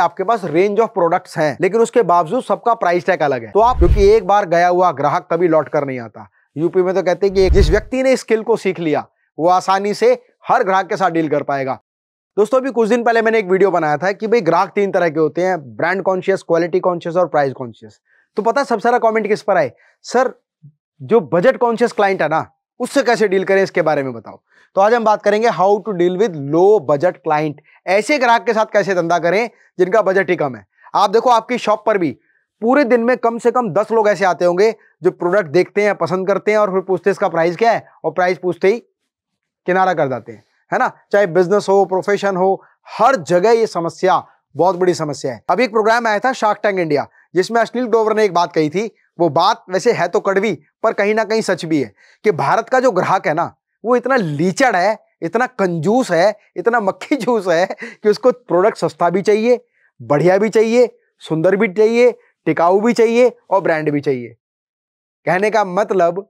आपके पास range of products हैं लेकिन उसके बावजूद सबका प्राइस टैग अलग है तो आप क्योंकि एक बार गया हुआ ग्राहक कभी लौट कर नहीं आता यूपी में तो कहते हैं कि जिस व्यक्ति ने स्किल को सीख लिया वो आसानी से हर ग्राहक के साथ डील कर पाएगा दोस्तों अभी कुछ दिन पहले मैंने एक वीडियो बनाया था कि भाई ग्राहक तीन तरह के होते हैं ब्रांड कॉन्शियस क्वालिटी कॉन्शियस और प्राइस कॉन्शियस तो पता सबसे सारा कॉमेंट किस पर आए सर जो बजट कॉन्शियस क्लाइंट है ना उससे कैसे डील करें इसके बारे में बताओ तो आज हम बात करेंगे how to deal with low budget client ऐसे ग्राहक के साथ कैसे धंधा करें जिनका बजट ही कम है आप देखो आपकी शॉप पर भी पूरे दिन में कम से कम दस लोग ऐसे आते होंगे जो प्रोडक्ट देखते हैं पसंद करते हैं और फिर पूछते हैं इसका प्राइस क्या है और प्राइस पूछते ही किनारा कर जाते हैं है ना चाहे बिजनेस हो प्रोफेशन हो हर जगह ये समस्या बहुत बड़ी समस्या है अभी एक प्रोग्राम आया था शार्क टैंक इंडिया जिसमें अश्लील डोवर ने एक बात कही थी वो बात वैसे है तो कड़वी पर कहीं ना कहीं सच भी है कि भारत का जो ग्राहक है ना वो इतना लीचड़ है इतना कंजूस है इतना मक्खी जूस है कि उसको प्रोडक्ट सस्ता भी चाहिए बढ़िया भी चाहिए सुंदर भी चाहिए टिकाऊ भी चाहिए और ब्रांड भी चाहिए कहने का मतलब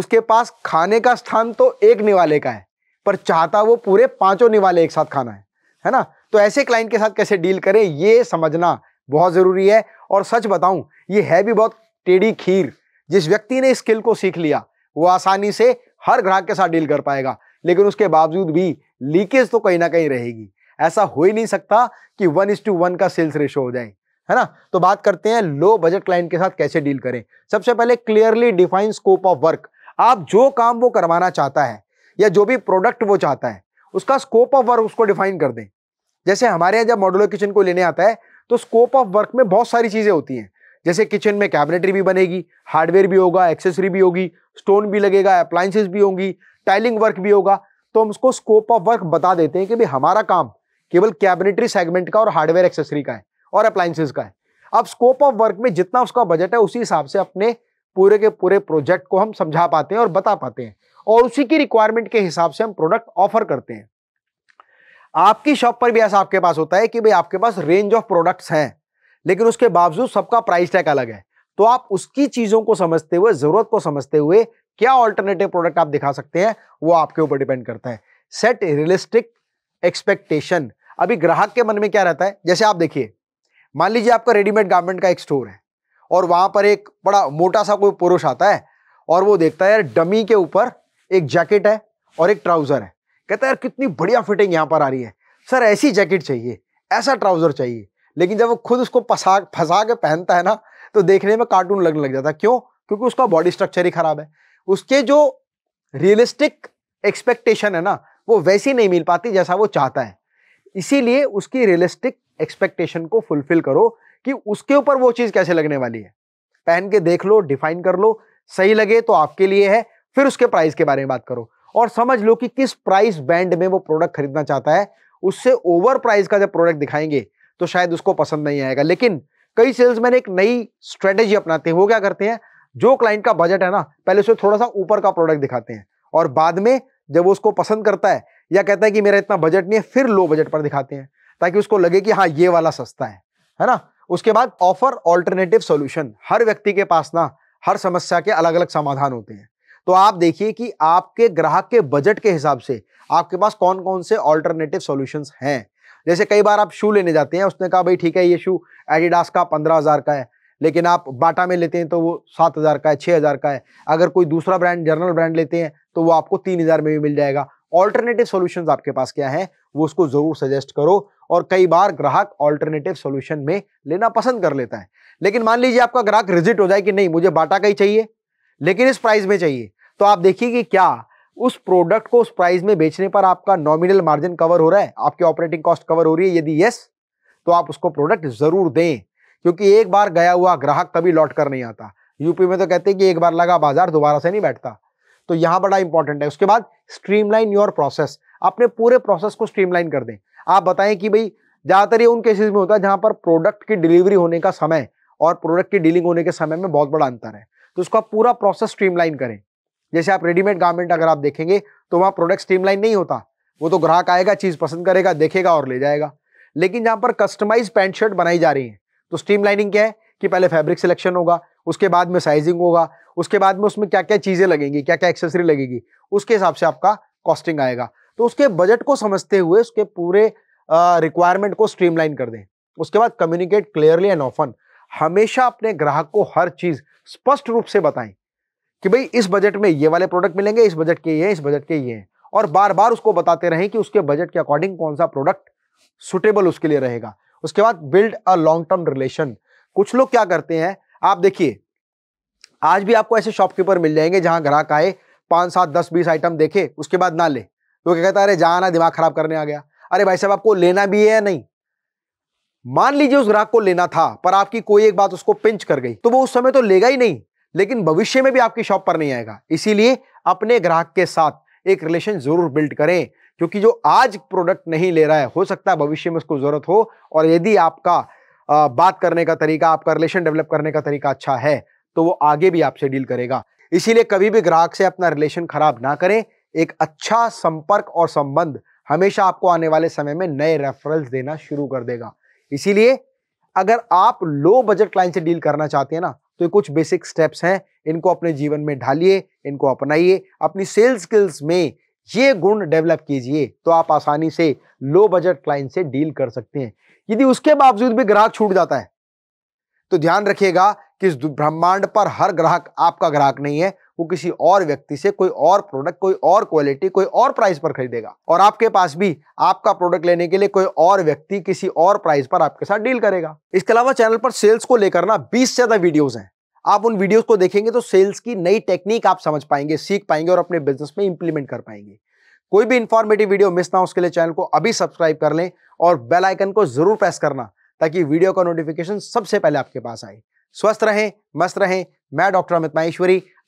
उसके पास खाने का स्थान तो एक निवाले का है पर चाहता वो पूरे पांचों निवाले एक साथ खाना है है ना तो ऐसे क्लाइंट के साथ कैसे डील करें ये समझना बहुत ज़रूरी है और सच बताऊं ये है भी बहुत टेढ़ी खीर जिस व्यक्ति ने इस स्किल को सीख लिया वो आसानी से हर ग्राहक के साथ डील कर पाएगा लेकिन उसके बावजूद भी लीकेज तो कहीं ना कहीं रहेगी ऐसा हो ही नहीं सकता कि वन इज टू वन का सेल्स रेशो हो जाए है ना तो बात करते हैं लो बजट क्लाइंट के साथ कैसे डील करें सबसे पहले clearly define scope of work आप जो काम वो करवाना चाहता है या जो भी प्रोडक्ट वो चाहता है उसका स्कोप ऑफ वर्क उसको डिफाइन कर दें जैसे हमारे यहाँ जब मॉडुलर किचन को लेने आता है तो स्कोप ऑफ वर्क में बहुत सारी चीज़ें होती हैं जैसे किचन में कैबिनेटरी भी बनेगी हार्डवेयर भी होगा एक्सेसरी भी होगी स्टोन भी लगेगा अप्लाइंसेस भी होंगी टाइलिंग वर्क भी होगा तो हम उसको स्कोप ऑफ वर्क बता देते हैं कि भाई हमारा काम केवल कैबिनेटरी सेगमेंट का और हार्डवेयर एक्सेसरी का है और अप्लाइंसेस का है अब स्कोप ऑफ वर्क में जितना उसका बजट है उसी हिसाब से अपने पूरे के पूरे प्रोजेक्ट को हम समझा पाते हैं और बता पाते हैं और उसी की रिक्वायरमेंट के हिसाब से हम प्रोडक्ट ऑफर करते हैं आपकी शॉप पर भी ऐसा आपके पास होता है कि भाई आपके पास रेंज ऑफ प्रोडक्ट्स हैं लेकिन उसके बावजूद सबका प्राइस टैग अलग है तो आप उसकी चीज़ों को समझते हुए ज़रूरत को समझते हुए क्या ऑल्टरनेटिव प्रोडक्ट आप दिखा सकते हैं वो आपके ऊपर डिपेंड करता है सेट रियलिस्टिक एक्सपेक्टेशन अभी ग्राहक के मन में क्या रहता है जैसे आप देखिए मान लीजिए आपका रेडीमेड गार्मेंट का एक स्टोर है और वहां पर एक बड़ा मोटा सा कोई पुरुष आता है और वो देखता है डमी के ऊपर एक जैकेट है और एक ट्राउज़र है कहता यार कितनी बढ़िया फिटिंग यहाँ पर आ रही है सर ऐसी जैकेट चाहिए ऐसा ट्राउज़र चाहिए लेकिन जब वो खुद उसको फसा फंसा के पहनता है ना तो देखने में कार्टून लगने लग जाता है क्यों क्योंकि उसका बॉडी स्ट्रक्चर ही खराब है उसके जो रियलिस्टिक एक्सपेक्टेशन है ना वो वैसी नहीं मिल पाती जैसा वो चाहता है इसीलिए उसकी रियलिस्टिक एक्सपेक्टेशन को फुलफिल करो कि उसके ऊपर वो चीज़ कैसे लगने वाली है पहन के देख लो डिफाइन कर लो सही लगे तो आपके लिए है फिर उसके प्राइस के बारे में बात करो और समझ लो कि किस प्राइस बैंड में वो प्रोडक्ट खरीदना चाहता है उससे ओवर प्राइस का जब प्रोडक्ट दिखाएंगे तो शायद उसको पसंद नहीं आएगा लेकिन कई सेल्समैन एक नई स्ट्रेटेजी अपनाते हैं वो क्या करते हैं जो क्लाइंट का बजट है ना पहले उसे थोड़ा सा ऊपर का प्रोडक्ट दिखाते हैं और बाद में जब वो उसको पसंद करता है या कहता है कि मेरा इतना बजट नहीं है फिर लो बजट पर दिखाते हैं ताकि उसको लगे कि हाँ ये वाला सस्ता है है ना उसके बाद ऑफर ऑल्टरनेटिव सोल्यूशन हर व्यक्ति के पास ना हर समस्या के अलग अलग समाधान होते हैं तो आप देखिए कि आपके ग्राहक के बजट के हिसाब से आपके पास कौन कौन से ऑल्टरनेटिव सोल्यूशन हैं जैसे कई बार आप शू लेने जाते हैं उसने कहा भाई ठीक है ये शू एडिडास का पंद्रह हज़ार का है लेकिन आप बाटा में लेते हैं तो वो सात हज़ार का है छः हज़ार का है अगर कोई दूसरा ब्रांड जर्नल ब्रांड लेते हैं तो वो आपको तीन हज़ार में भी मिल जाएगा ऑल्टरनेटिव सॉल्यूशंस आपके पास क्या है वो उसको ज़रूर सजेस्ट करो और कई बार ग्राहक ऑल्टरनेटिव सोल्यूशन में लेना पसंद कर लेता है लेकिन मान लीजिए आपका ग्राहक रिजिट हो जाए कि नहीं मुझे बाटा का ही चाहिए लेकिन इस प्राइस में चाहिए तो आप देखिए कि क्या उस प्रोडक्ट को उस प्राइस में बेचने पर आपका नॉमिनल मार्जिन कवर हो रहा है आपकी ऑपरेटिंग कॉस्ट कवर हो रही है यदि यस तो आप उसको प्रोडक्ट जरूर दें क्योंकि एक बार गया हुआ ग्राहक कभी लौट कर नहीं आता यूपी में तो कहते हैं कि एक बार लगा बाजार दोबारा से नहीं बैठता तो यहां बड़ा इंपॉर्टेंट है उसके बाद स्ट्रीमलाइन योर प्रोसेस अपने पूरे प्रोसेस को स्ट्रीमलाइन कर दें आप बताएं कि भाई ज़्यादातर ये उन केसेस में होता है जहां पर प्रोडक्ट की डिलीवरी होने का समय और प्रोडक्ट की डीलिंग होने के समय में बहुत बड़ा अंतर है तो उसका पूरा प्रोसेस स्ट्रीमलाइन करें जैसे आप रेडीमेड गारमेंट अगर आप देखेंगे तो वहाँ प्रोडक्ट स्ट्रीमलाइन नहीं होता वो तो ग्राहक आएगा चीज़ पसंद करेगा देखेगा और ले जाएगा लेकिन जहाँ पर कस्टमाइज पैंट शर्ट बनाई जा रही है तो स्ट्रीमलाइनिंग क्या है कि पहले फैब्रिक सिलेक्शन होगा उसके बाद में साइजिंग होगा उसके बाद में उसमें क्या क्या चीज़ें लगेंगी क्या क्या एक्सेसरी लगेगी उसके हिसाब से आपका कॉस्टिंग आएगा तो उसके बजट को समझते हुए उसके पूरे रिक्वायरमेंट को स्ट्रीमलाइन कर दें उसके बाद कम्युनिकेट क्लियरली एंड ऑफन हमेशा अपने ग्राहक को हर चीज़ स्पष्ट रूप से बताएं कि भाई इस बजट में ये वाले प्रोडक्ट मिलेंगे इस बजट के ये हैं इस बजट के ये हैं और बार बार उसको बताते रहें कि उसके बजट के अकॉर्डिंग कौन सा प्रोडक्ट सुटेबल उसके लिए रहेगा उसके बाद build a long term relation कुछ लोग क्या करते हैं आप देखिए आज भी आपको ऐसे शॉपकीपर मिल जाएंगे जहां ग्राहक आए पांच सात दस बीस आइटम देखे उसके बाद ना ले तो क्या कहता है अरे जाना दिमाग खराब करने आ गया अरे भाई साहब आपको लेना भी है या नहीं मान लीजिए उस ग्राहक को लेना था पर आपकी कोई एक बात उसको पिंच कर गई तो वो उस समय तो लेगा ही नहीं लेकिन भविष्य में भी आपकी शॉप पर नहीं आएगा इसीलिए अपने ग्राहक के साथ एक रिलेशन जरूर बिल्ड करें क्योंकि जो आज प्रोडक्ट नहीं ले रहा है हो सकता है भविष्य में उसको जरूरत हो और यदि आपका आ, बात करने का तरीका आपका रिलेशन डेवलप करने का तरीका अच्छा है तो वो आगे भी आपसे डील करेगा इसीलिए कभी भी ग्राहक से अपना रिलेशन खराब ना करें एक अच्छा संपर्क और संबंध हमेशा आपको आने वाले समय में नए रेफरेंस देना शुरू कर देगा इसीलिए अगर आप लो बजट क्लाइंट से डील करना चाहते हैं ना तो कुछ बेसिक स्टेप्स हैं इनको अपने जीवन में ढालिए इनको अपनाइए अपनी सेल्स स्किल्स में ये गुण डेवलप कीजिए तो आप आसानी से लो बजट क्लाइंट से डील कर सकते हैं यदि उसके बावजूद भी ग्राहक छूट जाता है तो ध्यान रखिएगा कि इस ब्रह्मांड पर हर ग्राहक आपका ग्राहक नहीं है वो किसी और व्यक्ति से कोई और प्रोडक्ट कोई और क्वालिटी कोई और प्राइस पर खरीदेगा और आपके पास भी आपका प्रोडक्ट लेने के लिए कोई और व्यक्ति किसी और प्राइस पर आपके साथ डील करेगा इसके अलावा चैनल पर सेल्स को लेकर ना बीस से ज्यादा वीडियोज हैं आप उन वीडियोज को देखेंगे तो सेल्स की नई टेक्निक आप समझ पाएंगे सीख पाएंगे और अपने बिजनेस में इंप्लीमेंट कर पाएंगे कोई भी इंफॉर्मेटिव वीडियो मिस ना हो उसके लिए चैनल को अभी सब्सक्राइब कर लें और बेल आइकन को जरूर प्रेस करना ताकि वीडियो का नोटिफिकेशन सबसे पहले आपके पास आए स्वस्थ रहें मस्त रहें मैं डॉक्टर अमित माहेश्वरी